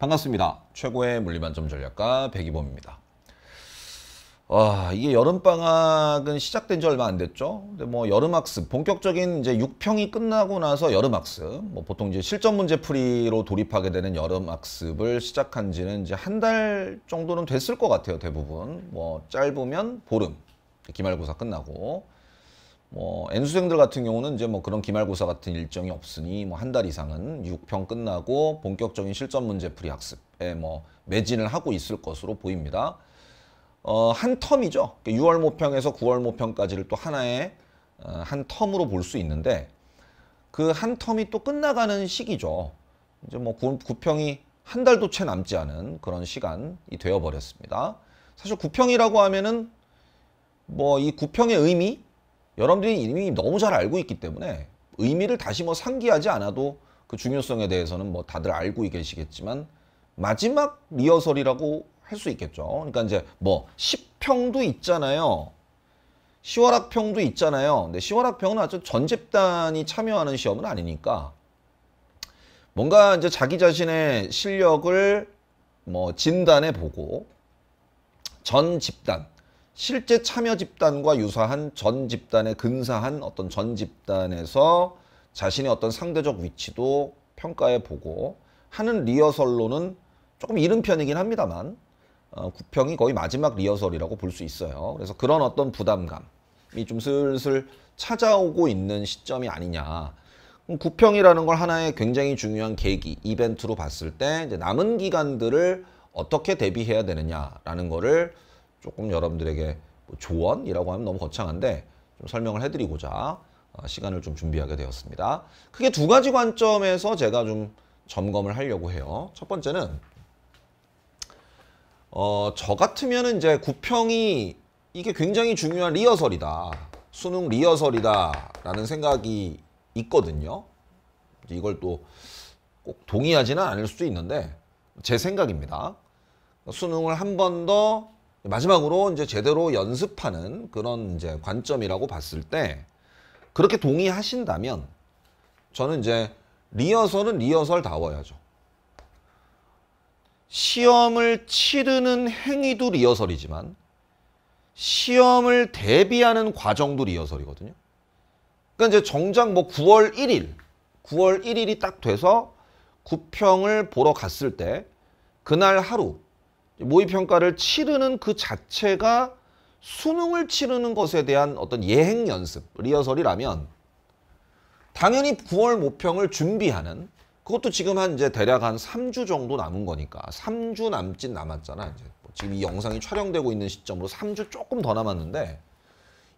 반갑습니다. 최고의 물리만점 전략가 백이범입니다. 와, 아, 이게 여름방학은 시작된 지 얼마 안 됐죠? 근데 뭐 여름학습, 본격적인 이제 6평이 끝나고 나서 여름학습, 뭐 보통 이제 실전 문제 풀이로 돌입하게 되는 여름학습을 시작한 지는 이제 한 달 정도는 됐을 것 같아요, 대부분. 뭐 짧으면 보름, 기말고사 끝나고. 뭐 N수생들 같은 경우는 이제 뭐 그런 기말고사 같은 일정이 없으니 뭐 한 달 이상은 6평 끝나고 본격적인 실전 문제 풀이 학습에 뭐 매진을 하고 있을 것으로 보입니다. 어, 한 텀이죠. 6월 그러니까 모평에서 9월 모평까지를 또 하나의 어, 한 텀으로 볼 수 있는데 그 한 텀이 또 끝나가는 시기죠. 이제 뭐 9, 9평이 한 달도 채 남지 않은 그런 시간이 되어버렸습니다. 사실 9평이라고 하면은 뭐 이 9평의 의미 여러분들이 이미 너무 잘 알고 있기 때문에 의미를 다시 뭐 상기하지 않아도 그 중요성에 대해서는 뭐 다들 알고 계시겠지만 마지막 리허설이라고 할 수 있겠죠. 그러니까 이제 뭐 시평도 있잖아요. 시월학평도 있잖아요. 근데 시월학평은 아주 전 집단이 참여하는 시험은 아니니까 뭔가 이제 자기 자신의 실력을 뭐 진단해 보고 전 집단 실제 참여 집단과 유사한 전 집단에 근사한 어떤 전 집단에서 자신의 어떤 상대적 위치도 평가해 보고 하는 리허설로는 조금 이른 편이긴 합니다만 어, 구평이 거의 마지막 리허설이라고 볼 수 있어요. 그래서 그런 어떤 부담감이 좀 슬슬 찾아오고 있는 시점이 아니냐. 그럼 구평이라는 걸 하나의 굉장히 중요한 계기, 이벤트로 봤을 때 이제 남은 기간들을 어떻게 대비해야 되느냐라는 거를 조금 여러분들에게 뭐 조언이라고 하면 너무 거창한데 좀 설명을 해드리고자 어, 시간을 좀 준비하게 되었습니다. 크게 두 가지 관점에서 제가 좀 점검을 하려고 해요. 첫 번째는 어, 저 같으면 이제 구평이 이게 굉장히 중요한 리허설이다. 수능 리허설이다. 라는 생각이 있거든요. 이걸 또 꼭 동의하지는 않을 수도 있는데 제 생각입니다. 수능을 한번더 마지막으로 이제 제대로 연습하는 그런 이제 관점이라고 봤을 때 그렇게 동의하신다면 저는 이제 리허설은 리허설 다워야죠. 시험을 치르는 행위도 리허설이지만 시험을 대비하는 과정도 리허설이거든요. 그러니까 이제 정작 뭐 9월 1일, 9월 1일이 딱 돼서 구평을 보러 갔을 때 그날 하루 모의평가를 치르는 그 자체가 수능을 치르는 것에 대한 어떤 예행 연습, 리허설이라면 당연히 9월 모평을 준비하는 그것도 지금 한 이제 대략 한 3주 정도 남은 거니까 3주 남짓 남았잖아. 이제 뭐 지금 이 영상이 촬영되고 있는 시점으로 3주 조금 더 남았는데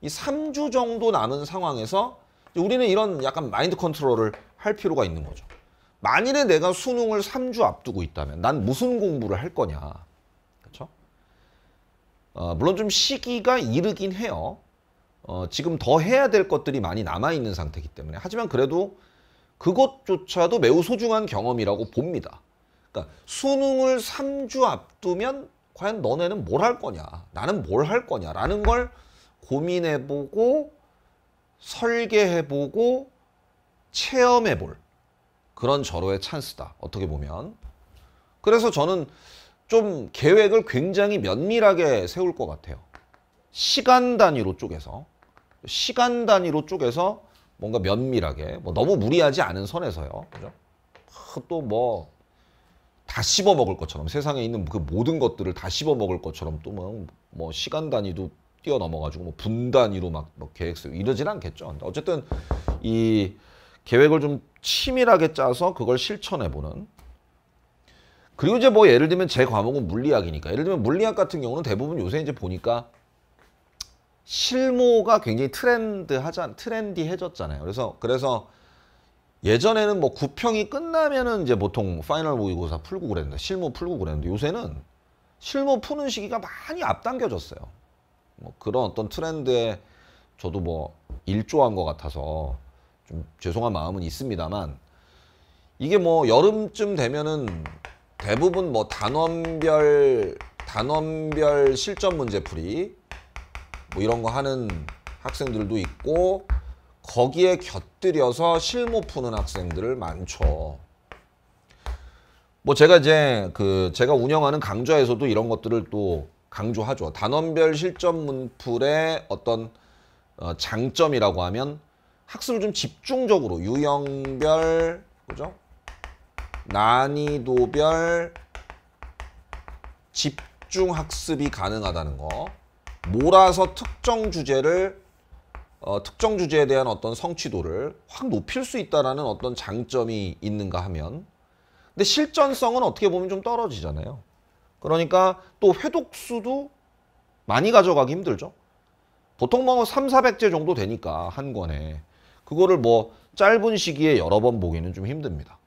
이 3주 정도 남은 상황에서 우리는 이런 약간 마인드 컨트롤을 할 필요가 있는 거죠. 만일에 내가 수능을 3주 앞두고 있다면 난 무슨 공부를 할 거냐. 어, 물론 좀 시기가 이르긴 해요. 어, 지금 더 해야 될 것들이 많이 남아있는 상태이기 때문에. 하지만 그래도 그것조차도 매우 소중한 경험이라고 봅니다. 그러니까 수능을 3주 앞두면 과연 너네는 뭘 할 거냐? 나는 뭘 할 거냐? 라는 걸 고민해보고 설계해보고 체험해볼 그런 절호의 찬스다. 어떻게 보면. 그래서 저는 좀 계획을 굉장히 면밀하게 세울 것 같아요. 시간 단위로 쪼개서 시간 단위로 쪼개서 뭔가 면밀하게 뭐 너무 무리하지 않은 선에서요. 그죠? 또뭐 다 씹어 먹을 것처럼 세상에 있는 그 모든 것들을 다 씹어 먹을 것처럼 또뭐 뭐 시간 단위도 뛰어넘어가지고 뭐분 단위로 막, 막 뭐 계획 쓰고 이러진 않겠죠. 어쨌든 이 계획을 좀 치밀하게 짜서 그걸 실천해보는 그리고 이제 뭐 예를 들면 제 과목은 물리학이니까 예를 들면 물리학 같은 경우는 대부분 요새 이제 보니까 실모가 굉장히 트렌드 하자 트렌디해졌잖아요. 그래서 그래서 예전에는 뭐 구평이 끝나면은 이제 보통 파이널 모의고사 풀고 그랬는데 실무 풀고 그랬는데 요새는 실무 푸는 시기가 많이 앞당겨졌어요. 뭐 그런 어떤 트렌드에 저도 뭐 일조한 것 같아서 좀 죄송한 마음은 있습니다만 이게 뭐 여름쯤 되면은 대부분 뭐 단원별 단원별 실전 문제풀이 뭐 이런 거 하는 학생들도 있고 거기에 곁들여서 실무 푸는 학생들 많죠. 뭐 제가 이제 그 제가 운영하는 강좌에서도 이런 것들을 또 강조하죠. 단원별 실전 문풀의 어떤 어 장점이라고 하면 학습을 좀 집중적으로 유형별 그죠? 난이도별 집중 학습이 가능하다는 거 몰아서 특정 주제를 어, 특정 주제에 대한 어떤 성취도를 확 높일 수 있다라는 어떤 장점이 있는가 하면 근데 실전성은 어떻게 보면 좀 떨어지잖아요 그러니까 또 회독수도 많이 가져가기 힘들죠 보통 뭐 3, 400제 정도 되니까 한 권에 그거를 뭐 짧은 시기에 여러 번 보기는 좀 힘듭니다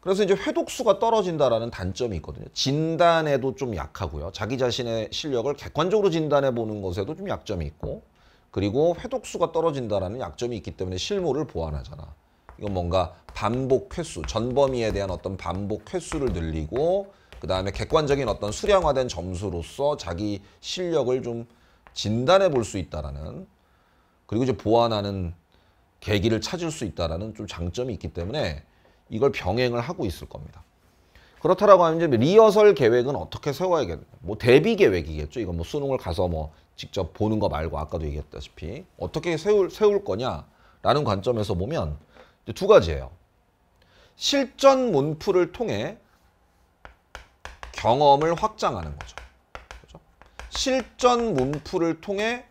그래서 이제 회독수가 떨어진다라는 단점이 있거든요. 진단에도 좀 약하고요. 자기 자신의 실력을 객관적으로 진단해 보는 것에도 좀 약점이 있고 그리고 회독수가 떨어진다라는 약점이 있기 때문에 실물을 보완하잖아. 이건 뭔가 반복 횟수, 전범위에 대한 어떤 반복 횟수를 늘리고 그 다음에 객관적인 어떤 수량화된 점수로서 자기 실력을 좀 진단해 볼 수 있다라는 그리고 이제 보완하는 계기를 찾을 수 있다라는 좀 장점이 있기 때문에 이걸 병행을 하고 있을 겁니다. 그렇다라고 하면 이제 리허설 계획은 어떻게 세워야겠냐? 뭐 대비 계획이겠죠. 이건 뭐 수능을 가서 뭐 직접 보는 거 말고 아까도 얘기했다시피 어떻게 세울 세울 거냐라는 관점에서 보면 두 가지예요. 실전 문풀을 통해 경험을 확장하는 거죠. 그렇죠? 실전 문풀을 통해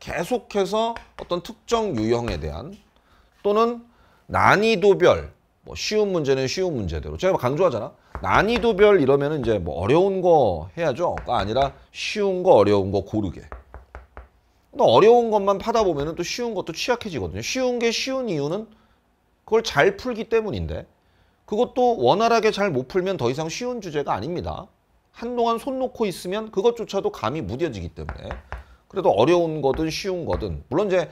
계속해서 어떤 특정 유형에 대한 또는 난이도별 뭐 쉬운 문제는 쉬운 문제대로 제가 뭐 강조하잖아 난이도별 이러면 이제 뭐 어려운 거 해야죠가 아니라 쉬운 거 어려운 거 고르게 또 어려운 것만 파다 보면 또 쉬운 것도 취약해지거든요 쉬운 게 쉬운 이유는 그걸 잘 풀기 때문인데 그것도 원활하게 잘 못 풀면 더 이상 쉬운 주제가 아닙니다 한동안 손 놓고 있으면 그것조차도 감이 무뎌지기 때문에 그래도 어려운 거든 쉬운 거든 물론 이제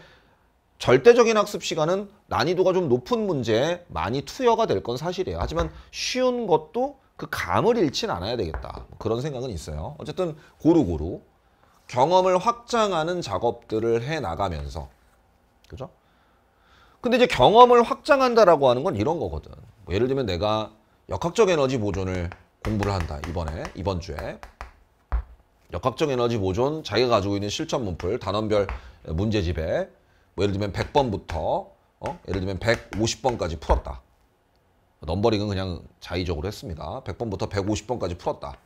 절대적인 학습 시간은 난이도가 좀 높은 문제에 많이 투여가 될 건 사실이에요. 하지만 쉬운 것도 그 감을 잃진 않아야 되겠다. 뭐 그런 생각은 있어요. 어쨌든 고루고루 경험을 확장하는 작업들을 해 나가면서 그죠? 근데 이제 경험을 확장한다라고 하는 건 이런 거거든. 뭐 예를 들면 내가 역학적 에너지 보존을 공부를 한다. 이번에 이번 주에 역학적 에너지 보존 자기가 가지고 있는 실천 문풀 단원별 문제집에 뭐 예를 들면 100번부터 어? 예를 들면 150번까지 풀었다. 넘버링은 그냥 자의적으로 했습니다. 100번부터 150번까지 풀었다.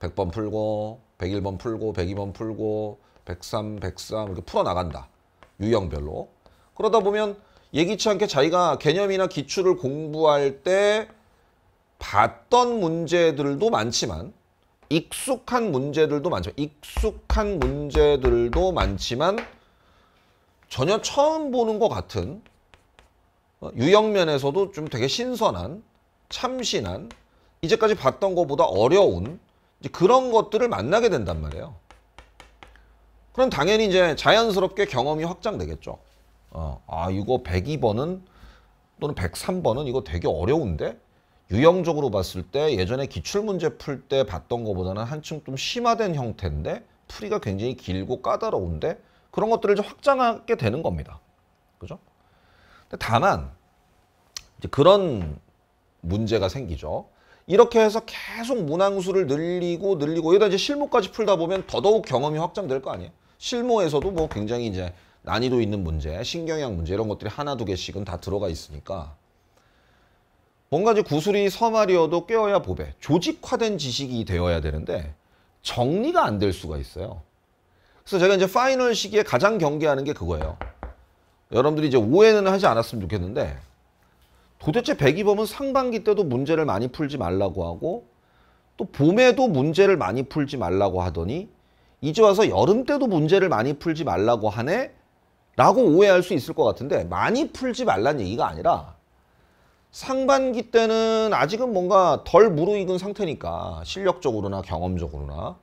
100번 풀고 101번 풀고 102번 풀고 103, 103 이렇게 풀어나간다. 유형별로. 그러다 보면 예기치 않게 자기가 개념이나 기출을 공부할 때 봤던 문제들도 많지만 익숙한 문제들도 많지만 익숙한 문제들도 많지만 전혀 처음 보는 것 같은 어, 유형면에서도 좀 되게 신선한 참신한 이제까지 봤던 것보다 어려운 그런 것들을 만나게 된단 말이에요. 그럼 당연히 이제 자연스럽게 경험이 확장되겠죠. 어, 아 이거 102번은 또는 103번은 이거 되게 어려운데 유형적으로 봤을 때 예전에 기출문제 풀 때 봤던 것보다는 한층 좀 심화된 형태인데 풀이가 굉장히 길고 까다로운데 그런 것들을 좀 확장하게 되는 겁니다. 그죠? 다만 이제 그런 문제가 생기죠. 이렇게 해서 계속 문항수를 늘리고 늘리고 이러다 이제 실무까지 풀다 보면 더더욱 경험이 확장될 거 아니에요. 실무에서도 뭐 굉장히 이제 난이도 있는 문제, 신경향 문제 이런 것들이 하나 두 개씩은 다 들어가 있으니까 뭔가 이제 구슬이 서말이어도 꿰어야 보배, 조직화된 지식이 되어야 되는데 정리가 안 될 수가 있어요. 그래서 제가 이제 파이널 시기에 가장 경계하는 게 그거예요. 여러분들이 이제 오해는 하지 않았으면 좋겠는데 도대체 백이범은 상반기 때도 문제를 많이 풀지 말라고 하고 또 봄에도 문제를 많이 풀지 말라고 하더니 이제 와서 여름 때도 문제를 많이 풀지 말라고 하네? 라고 오해할 수 있을 것 같은데 많이 풀지 말란 얘기가 아니라 상반기 때는 아직은 뭔가 덜 무르익은 상태니까 실력적으로나 경험적으로나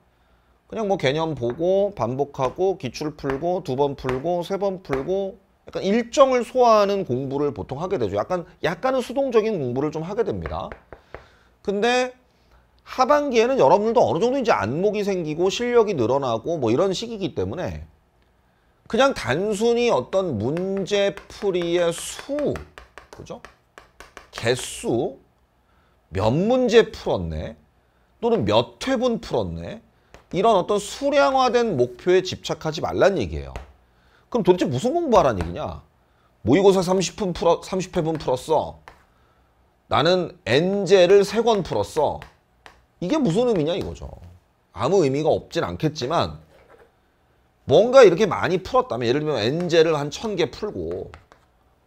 그냥 뭐 개념 보고 반복하고 기출 풀고 두 번 풀고 세 번 풀고 약간 일정을 소화하는 공부를 보통 하게 되죠. 약간 약간은 수동적인 공부를 좀 하게 됩니다. 근데 하반기에는 여러분들도 어느 정도 이제 안목이 생기고 실력이 늘어나고 뭐 이런 시기이기 때문에 그냥 단순히 어떤 문제풀이의 수, 그죠? 개수, 몇 문제 풀었네, 또는 몇 회분 풀었네, 이런 어떤 수량화된 목표에 집착하지 말란 얘기예요. 그럼 도대체 무슨 공부하란 얘기냐? 모의고사 30분 풀어, 30회분 풀었어. 나는 엔제를 3권 풀었어. 이게 무슨 의미냐 이거죠. 아무 의미가 없진 않겠지만 뭔가 이렇게 많이 풀었다면 예를 들면 엔제를 한 1000개 풀고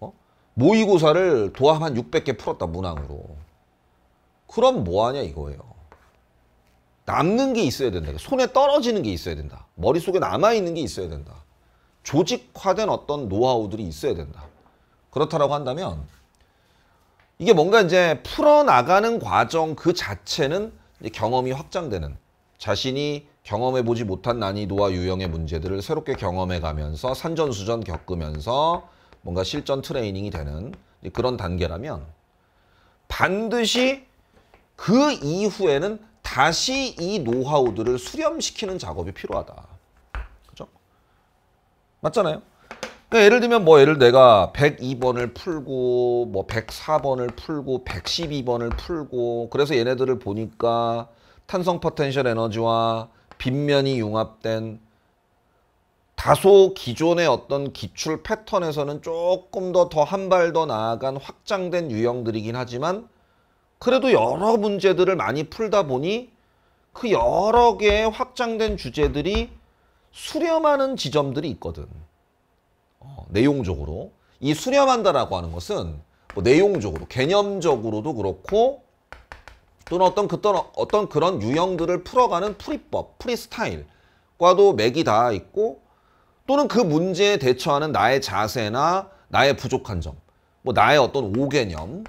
어? 모의고사를 도합 한 600개 풀었다 문항으로. 그럼 뭐하냐 이거예요. 남는 게 있어야 된다. 손에 떨어지는 게 있어야 된다. 머릿속에 남아있는 게 있어야 된다. 조직화된 어떤 노하우들이 있어야 된다. 그렇다라고 한다면 이게 뭔가 이제 풀어나가는 과정 그 자체는 이제 경험이 확장되는 자신이 경험해보지 못한 난이도와 유형의 문제들을 새롭게 경험해가면서 산전수전 겪으면서 뭔가 실전 트레이닝이 되는 그런 단계라면 반드시 그 이후에는 다시 이 노하우들을 수렴시키는 작업이 필요하다. 그죠? 맞잖아요? 그러니까 예를 들면 뭐 예를 내가 102번을 풀고 뭐 104번을 풀고 112번을 풀고 그래서 얘네들을 보니까 탄성 포텐셜 에너지와 빗면이 융합된 다소 기존의 어떤 기출 패턴에서는 조금 더한발 더 나아간 확장된 유형들이긴 하지만 그래도 여러 문제들을 많이 풀다 보니 그 여러 개의 확장된 주제들이 수렴하는 지점들이 있거든. 어, 내용적으로. 이 수렴한다라고 하는 것은 뭐 내용적으로, 개념적으로도 그렇고 또는 어떤 그떤 어떤 그런 유형들을 풀어가는 풀이법, 프리스타일과도 맥이 다 있고 또는 그 문제에 대처하는 나의 자세나 나의 부족한 점, 뭐 나의 어떤 오개념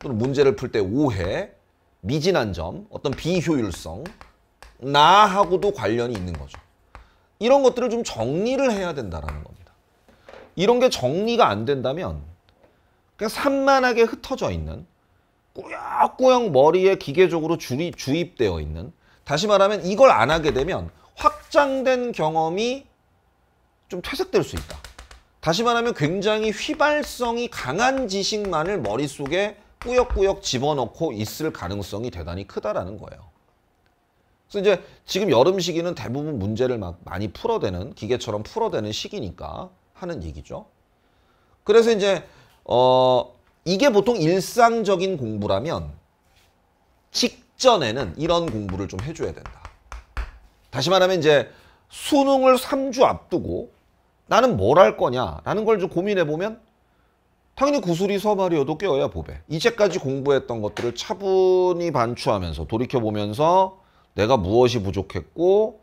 또는 문제를 풀 때 오해, 미진한 점, 어떤 비효율성, 나하고도 관련이 있는 거죠. 이런 것들을 좀 정리를 해야 된다는 겁니다. 이런 게 정리가 안 된다면 그냥 산만하게 흩어져 있는 꾸역꾸역 머리에 기계적으로 주리, 주입되어 있는 다시 말하면 이걸 안 하게 되면 확장된 경험이 좀 퇴색될 수 있다. 다시 말하면 굉장히 휘발성이 강한 지식만을 머릿속에 꾸역꾸역 집어넣고 있을 가능성이 대단히 크다라는 거예요. 그래서 이제 지금 여름 시기는 대부분 문제를 막 많이 풀어대는 기계처럼 풀어대는 시기니까 하는 얘기죠. 그래서 이제 어 이게 보통 일상적인 공부라면 직전에는 이런 공부를 좀 해줘야 된다. 다시 말하면 이제 수능을 3주 앞두고 나는 뭘 할 거냐라는 걸 좀 고민해 보면 당연히 구슬이 서말이어도 깨어야 보배. 이제까지 공부했던 것들을 차분히 반추하면서 돌이켜보면서 내가 무엇이 부족했고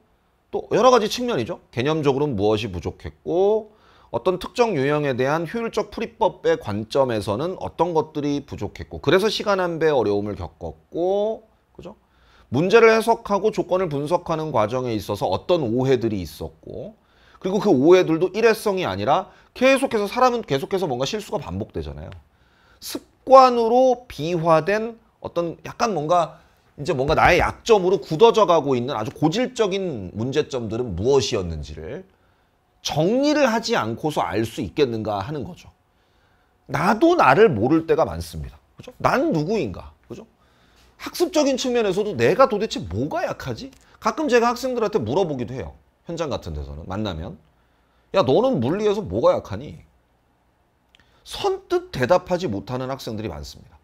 또 여러 가지 측면이죠. 개념적으로는 무엇이 부족했고 어떤 특정 유형에 대한 효율적 풀이법의 관점에서는 어떤 것들이 부족했고 그래서 시간 한배 어려움을 겪었고 그죠? 문제를 해석하고 조건을 분석하는 과정에 있어서 어떤 오해들이 있었고 그리고 그 오해들도 일회성이 아니라 계속해서 사람은 계속해서 뭔가 실수가 반복되잖아요. 습관으로 비화된 어떤 약간 뭔가 이제 뭔가 나의 약점으로 굳어져 가고 있는 아주 고질적인 문제점들은 무엇이었는지를 정리를 하지 않고서 알 수 있겠는가 하는 거죠. 나도 나를 모를 때가 많습니다. 그죠? 난 누구인가? 그죠? 학습적인 측면에서도 내가 도대체 뭐가 약하지? 가끔 제가 학생들한테 물어보기도 해요. 현장 같은 데서는 만나면 야 너는 물리에서 뭐가 약하니? 선뜻 대답하지 못하는 학생들이 많습니다.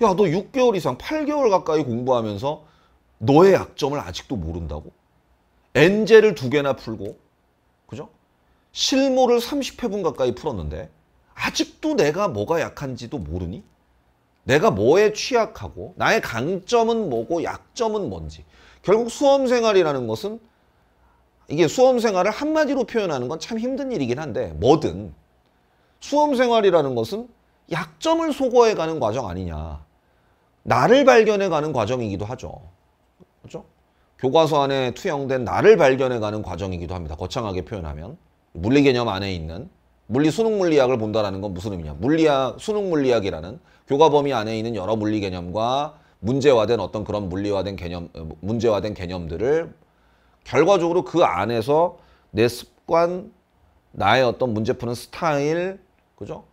야너 6개월 이상 8개월 가까이 공부하면서 너의 약점을 아직도 모른다고? 엔제를 두 개나 풀고 그죠? 실무를 30회분 가까이 풀었는데 아직도 내가 뭐가 약한지도 모르니? 내가 뭐에 취약하고 나의 강점은 뭐고 약점은 뭔지 결국 수험생활이라는 것은 이게 수험 생활을 한마디로 표현하는 건 참 힘든 일이긴 한데 뭐든 수험 생활이라는 것은 약점을 소거해 가는 과정 아니냐. 나를 발견해 가는 과정이기도 하죠. 그렇죠? 교과서 안에 투영된 나를 발견해 가는 과정이기도 합니다. 거창하게 표현하면 물리 개념 안에 있는 물리 수능 물리학을 본다는건 무슨 의미냐? 물리학 수능 물리학이라는 교과 범위 안에 있는 여러 물리 개념과 문제화된 어떤 그런 물리화된 개념 문제화된 개념들을 결과적으로 그 안에서 내 습관, 나의 어떤 문제 푸는 스타일, 그죠?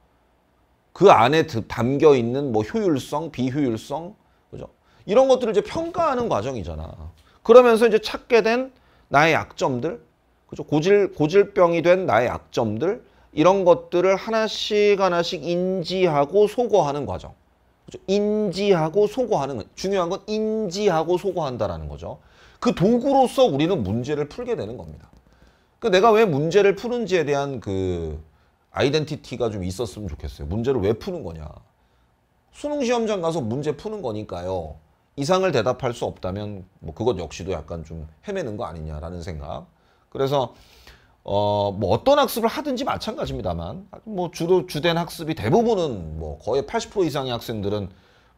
그 안에 담겨 있는 뭐 효율성, 비효율성, 그죠? 이런 것들을 이제 평가하는 과정이잖아. 그러면서 이제 찾게 된 나의 약점들, 그죠? 고질 고질병이 된 나의 약점들 이런 것들을 하나씩 하나씩 인지하고 소거하는 과정. 그죠? 인지하고 소거하는 중요한 건 인지하고 소거한다라는 거죠. 그 도구로서 우리는 문제를 풀게 되는 겁니다. 그 내가 왜 문제를 푸는지에 대한 그 아이덴티티가 좀 있었으면 좋겠어요. 문제를 왜 푸는 거냐. 수능 시험장 가서 문제 푸는 거니까요. 이상을 대답할 수 없다면 뭐 그것 역시도 약간 좀 헤매는 거 아니냐라는 생각. 그래서 어뭐 어떤 학습을 하든지 마찬가지입니다만 뭐 주로 주된 학습이 대부분은 뭐 거의 80% 이상의 학생들은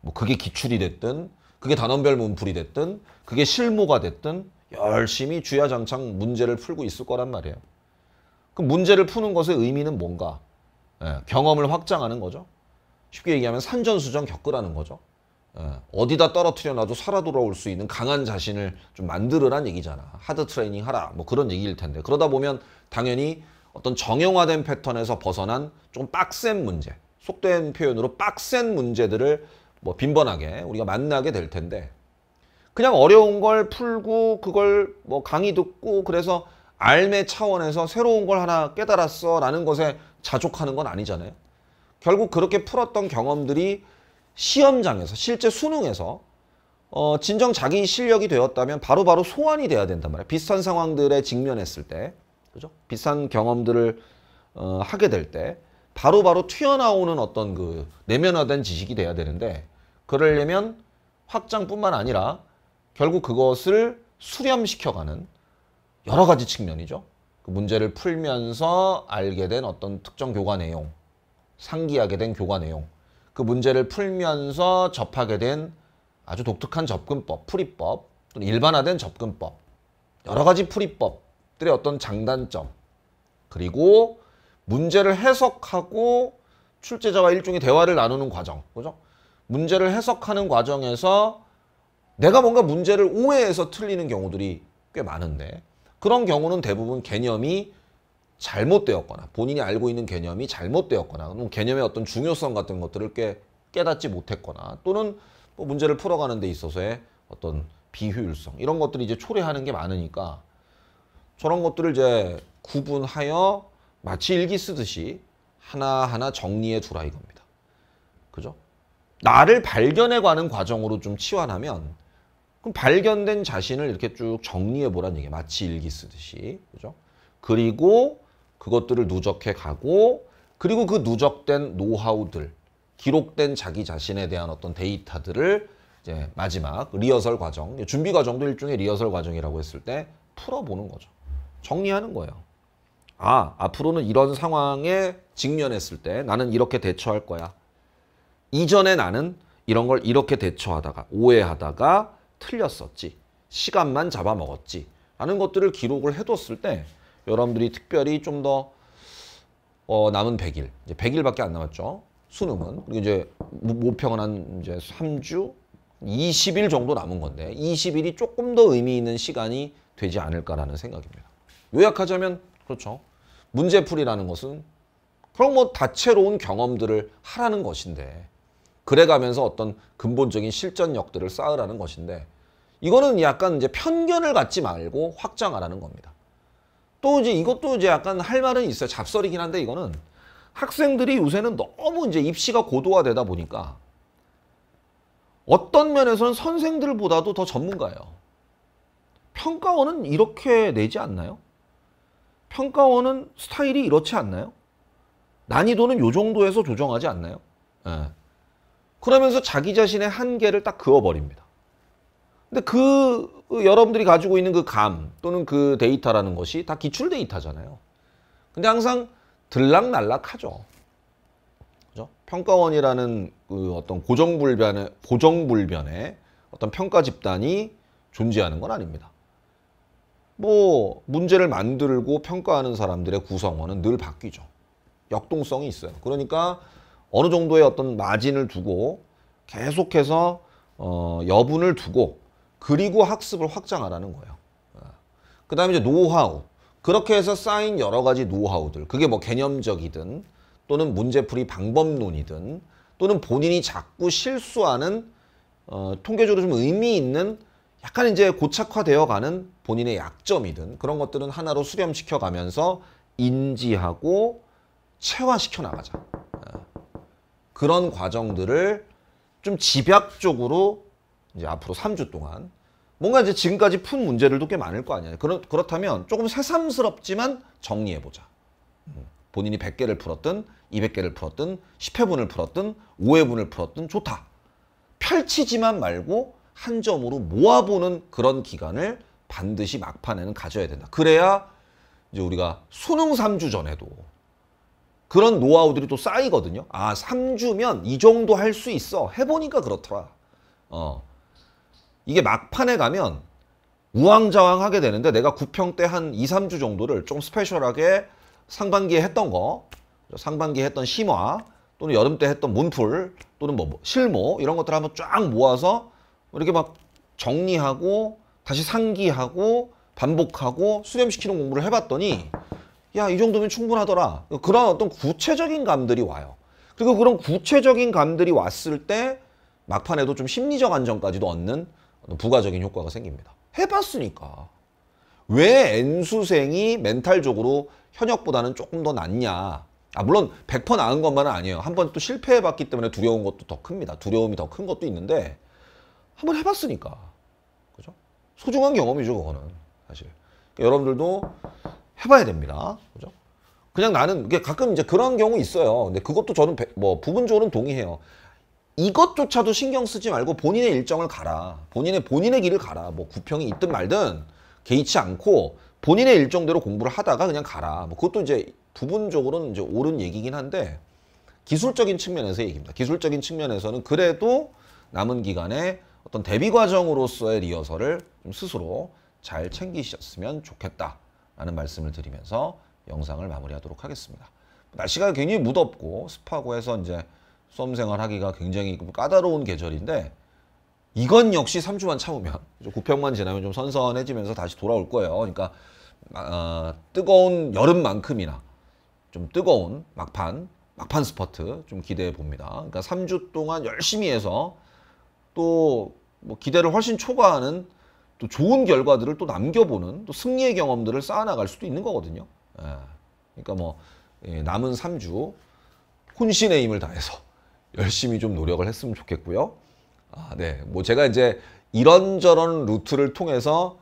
뭐 그게 기출이 됐든 그게 단원별 문풀이 됐든 그게 실무가 됐든 열심히 주야장창 문제를 풀고 있을 거란 말이에요. 그 문제를 푸는 것의 의미는 뭔가? 예, 경험을 확장하는 거죠. 쉽게 얘기하면 산전수전 겪으라는 거죠. 예, 어디다 떨어뜨려놔도 살아 돌아올 수 있는 강한 자신을 좀 만들으란 얘기잖아. 하드 트레이닝 하라. 뭐 그런 얘기일 텐데. 그러다 보면 당연히 어떤 정형화된 패턴에서 벗어난 좀 빡센 문제, 속된 표현으로 빡센 문제들을 뭐 빈번하게 우리가 만나게 될 텐데 그냥 어려운 걸 풀고 그걸 뭐 강의 듣고 그래서 알매 차원에서 새로운 걸 하나 깨달았어 라는 것에 자족하는 건 아니잖아요. 결국 그렇게 풀었던 경험들이 시험장에서 실제 수능에서 어, 진정 자기 실력이 되었다면 바로바로 바로 소환이 돼야 된단 말이에요. 비슷한 상황들에 직면했을 때 그죠? 비슷한 경험들을 어, 하게 될때 바로바로 바로 튀어나오는 어떤 그 내면화된 지식이 돼야 되는데 그러려면 확장뿐만 아니라 결국 그것을 수렴시켜가는 여러 가지 측면이죠. 그 문제를 풀면서 알게 된 어떤 특정 교과 내용, 상기하게 된 교과 내용, 그 문제를 풀면서 접하게 된 아주 독특한 접근법, 풀이법, 또는 일반화된 접근법, 여러 가지 풀이법들의 어떤 장단점, 그리고 문제를 해석하고 출제자와 일종의 대화를 나누는 과정. 그죠? 문제를 해석하는 과정에서 내가 뭔가 문제를 오해해서 틀리는 경우들이 꽤 많은데 그런 경우는 대부분 개념이 잘못되었거나 본인이 알고 있는 개념이 잘못되었거나 개념의 어떤 중요성 같은 것들을 꽤 깨닫지 못했거나 또는 뭐 문제를 풀어가는 데 있어서의 어떤 비효율성 이런 것들이 이제 초래하는 게 많으니까 저런 것들을 이제 구분하여 마치 일기 쓰듯이 하나하나 정리해 두라 이겁니다. 그죠? 나를 발견해 가는 과정으로 좀 치환하면 그럼 발견된 자신을 이렇게 쭉 정리해 보라는 얘기예요. 마치 일기 쓰듯이. 그죠? 그리고 그것들을 누적해 가고 그리고 그 누적된 노하우들 기록된 자기 자신에 대한 어떤 데이터들을 이제 마지막 리허설 과정, 준비 과정도 일종의 리허설 과정이라고 했을 때 풀어보는 거죠. 정리하는 거예요. 아, 앞으로는 이런 상황에 직면했을 때 나는 이렇게 대처할 거야. 이전에 나는 이런 걸 이렇게 대처하다가 오해하다가 틀렸었지. 시간만 잡아먹었지. 라는 것들을 기록을 해뒀을 때 여러분들이 특별히 좀더 어, 남은 100일, 이제 100일밖에 안 남았죠. 수능은. 그리고 이제 모평은 한 이제 3주, 20일 정도 남은 건데 20일이 조금 더 의미 있는 시간이 되지 않을까라는 생각입니다. 요약하자면 그렇죠. 문제풀이라는 것은 그런뭐 다채로운 경험들을 하라는 것인데 그래가면서 어떤 근본적인 실전력들을 쌓으라는 것인데 이거는 약간 이제 편견을 갖지 말고 확장하라는 겁니다. 또 이제 이것도 이제 약간 할 말은 있어요. 잡설이긴 한데 이거는 학생들이 요새는 너무 이제 입시가 고도화되다 보니까 어떤 면에서는 선생들보다도 더 전문가예요. 평가원은 이렇게 내지 않나요? 평가원은 스타일이 이렇지 않나요? 난이도는 요 정도에서 조정하지 않나요? 네. 그러면서 자기 자신의 한계를 딱 그어버립니다. 근데 그 여러분들이 가지고 있는 그 감 또는 그 데이터라는 것이 다 기출 데이터잖아요. 근데 항상 들락날락하죠. 그죠? 평가원이라는 그 어떤 고정불변의 고정불변의 어떤 평가 집단이 존재하는 건 아닙니다. 뭐 문제를 만들고 평가하는 사람들의 구성원은 늘 바뀌죠. 역동성이 있어요. 그러니까 어느 정도의 어떤 마진을 두고 계속해서 어, 여분을 두고 그리고 학습을 확장하라는 거예요. 어. 그 다음에 이제 노하우. 그렇게 해서 쌓인 여러 가지 노하우들. 그게 뭐 개념적이든 또는 문제풀이 방법론이든 또는 본인이 자꾸 실수하는 어, 통계적으로 좀 의미 있는 약간 이제 고착화되어 가는 본인의 약점이든 그런 것들은 하나로 수렴시켜 가면서 인지하고 체화시켜 나가자. 그런 과정들을 좀 집약적으로 이제 앞으로 3주 동안 뭔가 이제 지금까지 푼 문제들도 꽤 많을 거 아니야. 그렇, 그렇다면 조금 새삼스럽지만 정리해보자. 음, 본인이 100개를 풀었든 200개를 풀었든 10회분을 풀었든 5회분을 풀었든 좋다. 펼치지만 말고 한 점으로 모아보는 그런 기간을 반드시 막판에는 가져야 된다. 그래야 이제 우리가 수능 3주 전에도 그런 노하우들이 또 쌓이거든요. 아, 3주면 이 정도 할 수 있어. 해보니까 그렇더라. 어. 이게 막판에 가면 우왕좌왕 하게 되는데 내가 9평 때 한 2, 3주 정도를 좀 스페셜하게 상반기에 했던 거, 상반기에 했던 심화, 또는 여름 때 했던 문풀, 또는 뭐, 뭐 실모 이런 것들 한번 쫙 모아서 이렇게 막 정리하고 다시 상기하고 반복하고 수렴시키는 공부를 해봤더니 야 이 정도면 충분하더라 그런 어떤 구체적인 감들이 와요 그리고 그런 구체적인 감들이 왔을 때 막판에도 좀 심리적 안정까지도 얻는 부가적인 효과가 생깁니다 해봤으니까 왜 N수생이 멘탈적으로 현역보다는 조금 더 낫냐 아 물론 100% 나은 것만은 아니에요 한 번 또 실패해봤기 때문에 두려운 것도 더 큽니다 두려움이 더 큰 것도 있는데 한번 해봤으니까 그죠? 소중한 경험이죠 그거는 사실 여러분들도 해봐야 됩니다 그죠? 그냥 나는 가끔 이제 그런 경우 있어요 근데 그것도 저는 뭐 부분적으로는 동의해요 이것조차도 신경 쓰지 말고 본인의 일정을 가라 본인의 본인의 길을 가라 뭐 구평이 있든 말든 개의치 않고 본인의 일정대로 공부를 하다가 그냥 가라 뭐 그것도 이제 부분적으로는 이제 옳은 얘기긴 한데 기술적인 측면에서 얘기입니다 기술적인 측면에서는 그래도 남은 기간에 어떤 데뷔 과정으로서의 리허설을 좀 스스로 잘 챙기셨으면 좋겠다라는 말씀을 드리면서 영상을 마무리하도록 하겠습니다. 날씨가 굉장히 무덥고 습하고 해서 이제 수험 생활하기가 굉장히 까다로운 계절인데 이건 역시 3주만 참으면 9평만 지나면 좀 선선해지면서 다시 돌아올 거예요. 그러니까 어, 뜨거운 여름만큼이나 좀 뜨거운 막판 막판 스퍼트 좀 기대해 봅니다. 그러니까 3주 동안 열심히 해서 또뭐 기대를 훨씬 초과하는 또 좋은 결과들을 또 남겨보는 또 승리의 경험들을 쌓아나갈 수도 있는 거거든요. 예. 그러니까 뭐 예, 남은 3주 혼신의 힘을 다해서 열심히 좀 노력을 했으면 좋겠고요. 아, 네. 뭐 제가 이제 이런저런 루트를 통해서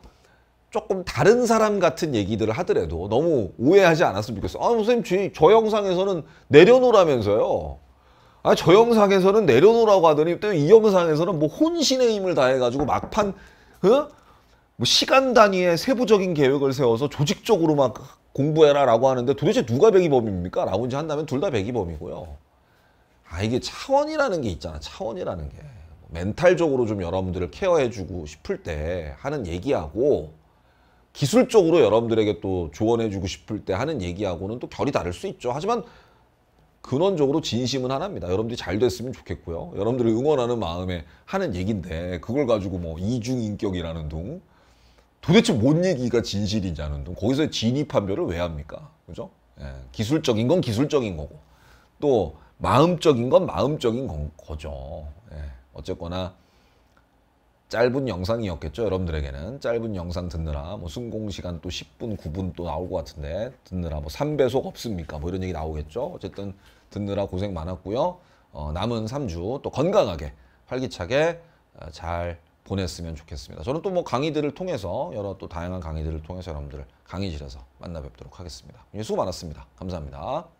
조금 다른 사람 같은 얘기들을 하더라도 너무 오해하지 않았으면 좋겠어요. 아, 선생님, 저, 저 영상에서는 내려놓으라면서요. 아, 저 영상에서는 내려놓으라고 하더니 또 이 영상에서는 뭐 혼신의 힘을 다해가지고 막판, 어? 뭐 시간 단위의 세부적인 계획을 세워서 조직적으로 막 공부해라 라고 하는데 도대체 누가 백이범입니까 라고 이제 한다면 둘 다백이범이고요 아, 이게 차원이라는 게 있잖아. 차원이라는 게. 멘탈적으로 좀 여러분들을 케어해주고 싶을 때 하는 얘기하고 기술적으로 여러분들에게 또 조언해주고 싶을 때 하는 얘기하고는 또 결이 다를 수 있죠. 하지만 근원적으로 진심은 하나입니다. 여러분들이 잘 됐으면 좋겠고요. 여러분들을 응원하는 마음에 하는 얘긴데 그걸 가지고 뭐 이중인격이라는 둥 도대체 뭔 얘기가 진실이냐는 둥 거기서 진위 판별을 왜 합니까? 그죠? 예, 기술적인 건 기술적인 거고 또 마음적인 건 마음적인 건 거죠. 예, 어쨌거나 짧은 영상이었겠죠 여러분들에게는 짧은 영상 듣느라 뭐 순공시간 또 10분 9분 또 나올 것 같은데 듣느라 뭐 3배속 없습니까 뭐 이런 얘기 나오겠죠 어쨌든 듣느라 고생 많았고요 어, 남은 3주 또 건강하게 활기차게 어, 잘 보냈으면 좋겠습니다 저는 또 뭐 강의들을 통해서 여러 또 다양한 강의들을 통해서 여러분들 을 강의실에서 만나 뵙도록 하겠습니다 수고 많았습니다 감사합니다